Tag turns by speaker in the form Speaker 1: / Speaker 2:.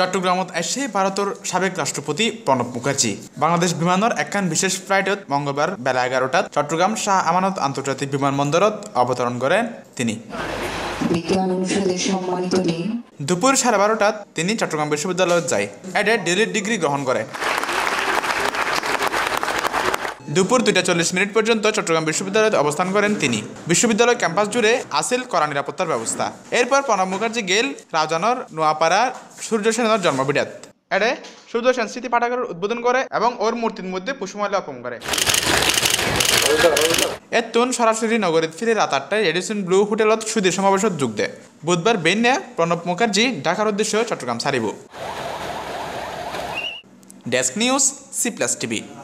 Speaker 1: চট্টগ্রামত আসে ভারতের সাবেক রাষ্ট্রপতি প্রণব মুখার্জি বাংলাদেশ বিমানের একখান বিশেষ ফ্লাইটত মঙ্গলবার বেলা এগারোটা চট্টগ্রাম শাহ আমানত আন্তর্জাতিক বিমানবন্দরত অবতরণ করেন তিনি দুপুর সাড়ে বারোটা তিনি চট্টগ্রাম বিশ্ববিদ্যালয়ত যায় এডে ডেলির ডিগ্রি গ্রহণ করে দুপুর দুইটা চল্লিশ মিনিট পর্যন্ত চট্টগ্রাম বিশ্ববিদ্যালয়ে অবস্থান করেন তিনি বিশ্ববিদ্যালয় ক্যাম্পাস জুড়ে আসিল করা নিরাপত্তার ব্যবস্থা এরপর প্রণব মুখার্জি গেল রাজানর নোয়াপাড়া সূর্য সেনার জন্মবিডাত এডে সূর্য সেন স্মৃতি পাঠাগারের উদ্বোধন করে এবং ওর মূর্তির মধ্যে পুষ্পমাল্য অর্পণ করে এতুন সরাসরি নগরীত ফিরে রাত আটটায় রেডিসন ব্লু হোটেলত সুদীর সমাবেশত যোগ দেয় বুধবার বেন্যা প্রণব মুখার্জি ঢাকার উদ্দেশ্যে চট্টগ্রাম ছাড়িব desk news C plus TV